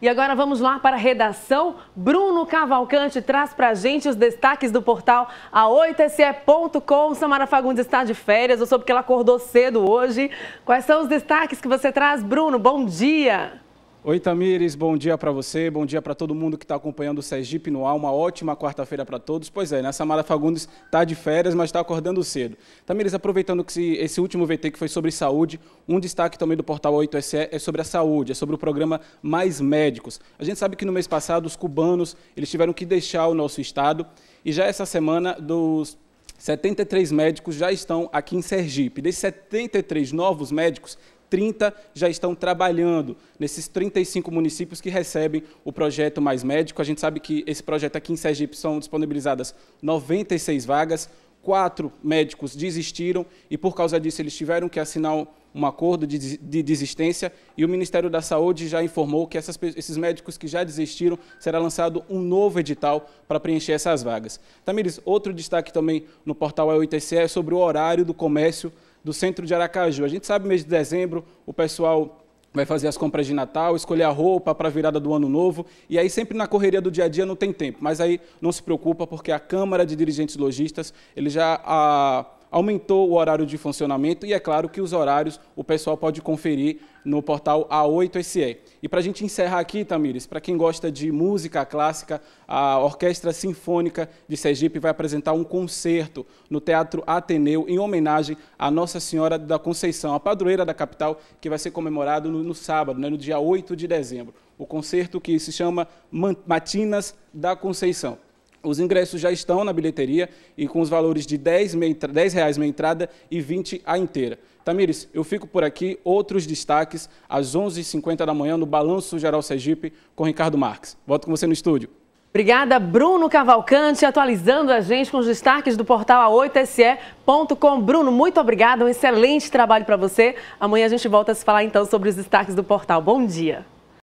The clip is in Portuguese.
E agora vamos lá para a redação. Bruno Cavalcante traz para a gente os destaques do portal a8se.com. Samara Fagundes está de férias, eu soube que ela acordou cedo hoje. Quais são os destaques que você traz, Bruno? Bom dia! Oi, Tamires, bom dia para você, bom dia para todo mundo que está acompanhando o Sergipe no ar, uma ótima quarta-feira para todos. Pois é, né? Samara Fagundes está de férias, mas está acordando cedo. Tamires, aproveitando que esse último VT que foi sobre saúde, um destaque também do portal 8SE é sobre a saúde, é sobre o programa Mais Médicos. A gente sabe que no mês passado os cubanos, eles tiveram que deixar o nosso estado e já essa semana dos 73 médicos já estão aqui em Sergipe. Desses 73 novos médicos, 30 já estão trabalhando nesses 35 municípios que recebem o projeto Mais Médico. A gente sabe que esse projeto aqui em Sergipe são disponibilizadas 96 vagas, quatro médicos desistiram e, por causa disso, eles tiveram que assinar um acordo de, de desistência e o Ministério da Saúde já informou que essas, esses médicos que já desistiram será lançado um novo edital para preencher essas vagas. Tamires, outro destaque também no portal EUTC é sobre o horário do comércio do centro de Aracaju. A gente sabe, mês de dezembro, o pessoal vai fazer as compras de Natal, escolher a roupa para a virada do ano novo, e aí sempre na correria do dia a dia não tem tempo. Mas aí não se preocupa, porque a Câmara de Dirigentes Logistas, ele já a ah, aumentou o horário de funcionamento e é claro que os horários o pessoal pode conferir no portal A8SE. E para a gente encerrar aqui, Tamires, para quem gosta de música clássica, a Orquestra Sinfônica de Sergipe vai apresentar um concerto no Teatro Ateneu em homenagem à Nossa Senhora da Conceição, a padroeira da capital, que vai ser comemorado no, no sábado, né, no dia 8 de dezembro. O concerto que se chama Matinas da Conceição. Os ingressos já estão na bilheteria e com os valores de R$ 10 reais meia entrada e 20 a inteira. Tamires, eu fico por aqui. Outros destaques às 11h50 da manhã no Balanço Geral Sergipe com Ricardo Marques. Volto com você no estúdio. Obrigada, Bruno Cavalcante, atualizando a gente com os destaques do portal A8SE.com. Bruno, muito obrigada, um excelente trabalho para você. Amanhã a gente volta a se falar então sobre os destaques do portal. Bom dia.